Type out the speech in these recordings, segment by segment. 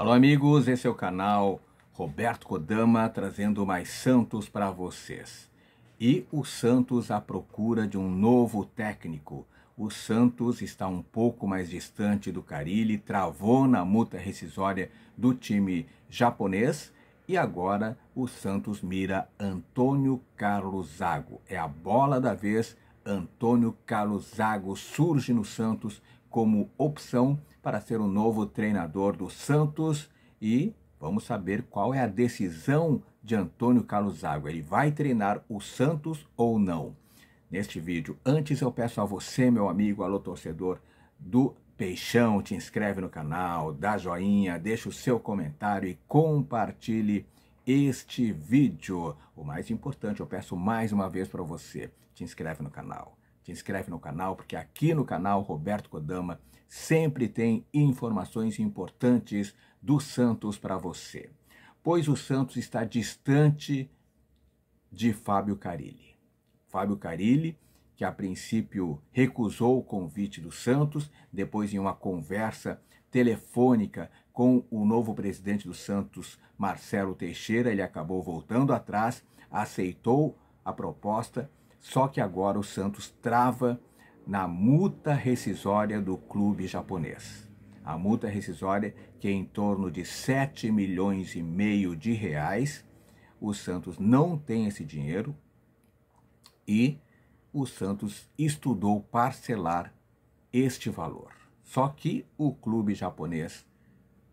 Alô, amigos, esse é o canal Roberto Kodama trazendo mais Santos para vocês. E o Santos à procura de um novo técnico. O Santos está um pouco mais distante do Carilli, travou na multa rescisória do time japonês e agora o Santos mira Antônio Carlos Zago. É a bola da vez. Antônio Carlos Zago surge no Santos como opção para ser o novo treinador do Santos e vamos saber qual é a decisão de Antônio Carlos Água. Ele vai treinar o Santos ou não? Neste vídeo, antes eu peço a você, meu amigo, alô torcedor do Peixão, te inscreve no canal, dá joinha, deixa o seu comentário e compartilhe este vídeo. O mais importante, eu peço mais uma vez para você, te inscreve no canal se inscreve no canal, porque aqui no canal Roberto Kodama sempre tem informações importantes do Santos para você. Pois o Santos está distante de Fábio Carilli. Fábio Carilli, que a princípio recusou o convite do Santos, depois em uma conversa telefônica com o novo presidente do Santos, Marcelo Teixeira, ele acabou voltando atrás, aceitou a proposta só que agora o Santos trava na multa rescisória do clube japonês. A multa rescisória que é em torno de 7 milhões e meio de reais. O Santos não tem esse dinheiro e o Santos estudou parcelar este valor. Só que o clube japonês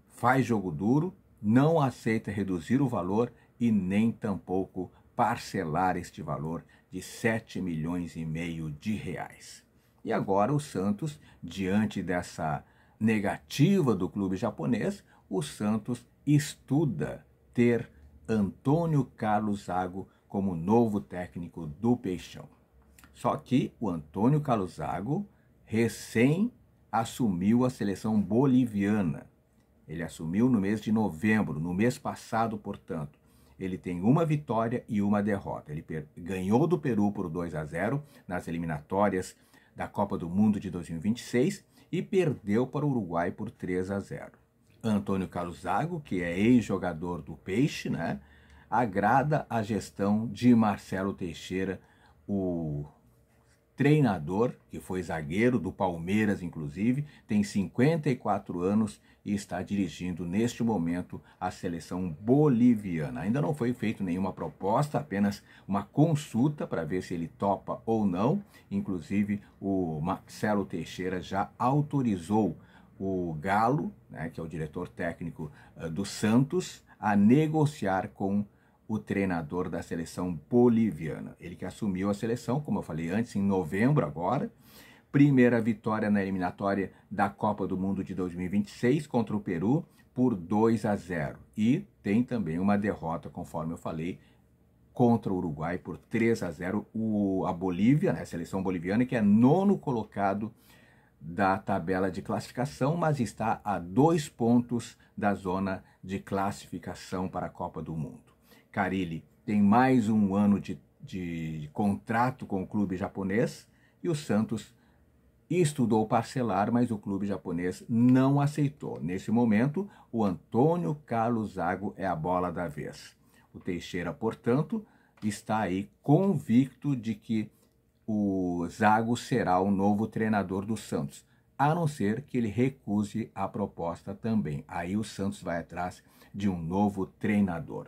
faz jogo duro, não aceita reduzir o valor e nem tampouco parcelar este valor de 7 milhões e meio de reais. E agora o Santos, diante dessa negativa do clube japonês, o Santos estuda ter Antônio Carlos Zago como novo técnico do Peixão. Só que o Antônio Carlos Zago recém assumiu a seleção boliviana. Ele assumiu no mês de novembro, no mês passado, portanto ele tem uma vitória e uma derrota. Ele ganhou do Peru por 2 a 0 nas eliminatórias da Copa do Mundo de 2026 e perdeu para o Uruguai por 3 a 0. Antônio Carlos Zago, que é ex-jogador do Peixe, né, agrada a gestão de Marcelo Teixeira, o treinador, que foi zagueiro do Palmeiras, inclusive, tem 54 anos e está dirigindo neste momento a seleção boliviana. Ainda não foi feita nenhuma proposta, apenas uma consulta para ver se ele topa ou não. Inclusive, o Marcelo Teixeira já autorizou o Galo, né, que é o diretor técnico uh, do Santos, a negociar com o o treinador da seleção boliviana. Ele que assumiu a seleção, como eu falei antes, em novembro agora. Primeira vitória na eliminatória da Copa do Mundo de 2026 contra o Peru por 2 a 0. E tem também uma derrota, conforme eu falei, contra o Uruguai por 3 a 0. O, a Bolívia, né, a seleção boliviana, que é nono colocado da tabela de classificação, mas está a dois pontos da zona de classificação para a Copa do Mundo. Carilli tem mais um ano de, de contrato com o clube japonês e o Santos estudou parcelar, mas o clube japonês não aceitou. Nesse momento, o Antônio Carlos Zago é a bola da vez. O Teixeira, portanto, está aí convicto de que o Zago será o novo treinador do Santos, a não ser que ele recuse a proposta também. Aí o Santos vai atrás de um novo treinador.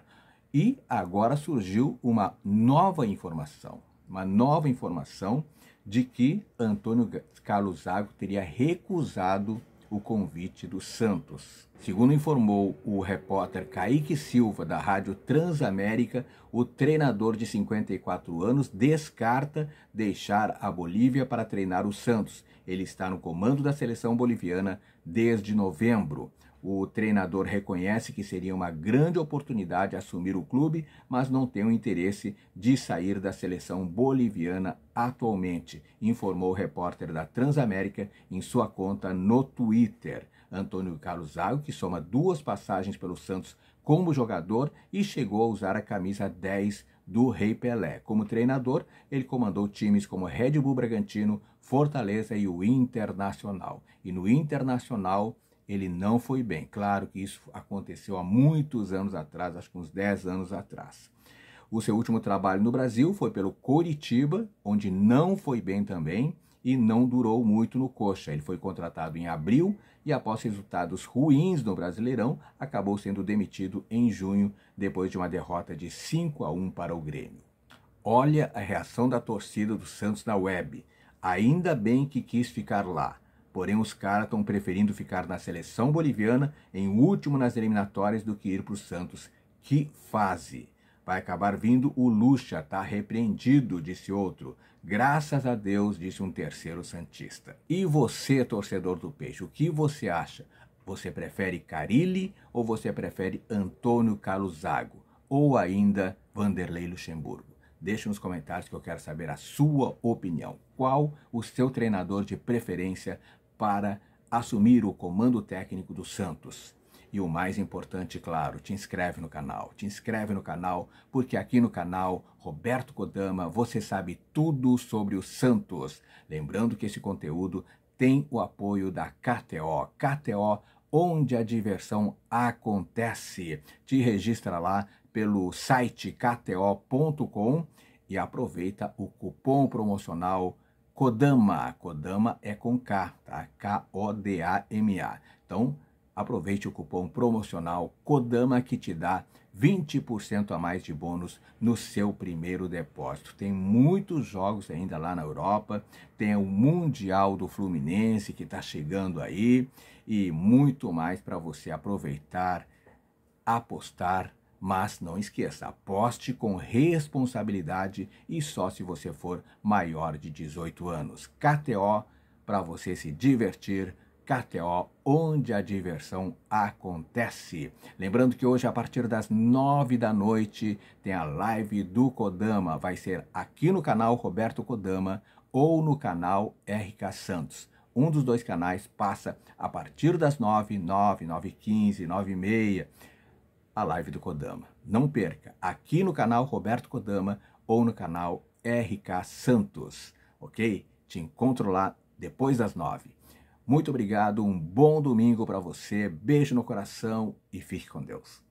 E agora surgiu uma nova informação, uma nova informação de que Antônio Carlos Zago teria recusado o convite do Santos. Segundo informou o repórter Kaique Silva, da Rádio Transamérica, o treinador de 54 anos descarta deixar a Bolívia para treinar o Santos. Ele está no comando da seleção boliviana desde novembro. O treinador reconhece que seria uma grande oportunidade assumir o clube, mas não tem o interesse de sair da seleção boliviana atualmente, informou o repórter da Transamérica em sua conta no Twitter. Antônio Carlos Zago, que soma duas passagens pelo Santos como jogador e chegou a usar a camisa 10 do Rei Pelé. Como treinador, ele comandou times como Red Bull Bragantino, Fortaleza e o Internacional. E no Internacional, ele não foi bem. Claro que isso aconteceu há muitos anos atrás, acho que uns 10 anos atrás. O seu último trabalho no Brasil foi pelo Coritiba, onde não foi bem também e não durou muito no Coxa. Ele foi contratado em abril e, após resultados ruins no Brasileirão, acabou sendo demitido em junho, depois de uma derrota de 5 a 1 para o Grêmio. Olha a reação da torcida do Santos na web. Ainda bem que quis ficar lá. Porém, os caras estão preferindo ficar na seleção boliviana, em último nas eliminatórias, do que ir para o Santos. Que fase! Vai acabar vindo o Lucha, tá repreendido, disse outro. Graças a Deus, disse um terceiro Santista. E você, torcedor do Peixe, o que você acha? Você prefere Carilli ou você prefere Antônio Carlos Zago? Ou ainda Vanderlei Luxemburgo? Deixe nos comentários que eu quero saber a sua opinião. Qual o seu treinador de preferência para assumir o comando técnico do Santos? E o mais importante, claro, te inscreve no canal. Te inscreve no canal, porque aqui no canal Roberto Kodama você sabe tudo sobre o Santos. Lembrando que esse conteúdo tem o apoio da KTO. KTO, onde a diversão acontece. Te registra lá pelo site kto.com e aproveita o cupom promocional Kodama. Kodama é com K, tá? K-O-D-A-M-A. Então, Aproveite o cupom promocional Kodama que te dá 20% a mais de bônus no seu primeiro depósito. Tem muitos jogos ainda lá na Europa, tem o Mundial do Fluminense que está chegando aí e muito mais para você aproveitar, apostar. Mas não esqueça, aposte com responsabilidade e só se você for maior de 18 anos. KTO para você se divertir KTO, onde a diversão acontece. Lembrando que hoje, a partir das nove da noite, tem a live do Kodama. Vai ser aqui no canal Roberto Kodama ou no canal RK Santos. Um dos dois canais passa a partir das nove, nove, nove quinze, nove e meia, a live do Kodama. Não perca, aqui no canal Roberto Kodama ou no canal RK Santos, ok? Te encontro lá depois das nove. Muito obrigado, um bom domingo para você, beijo no coração e fique com Deus.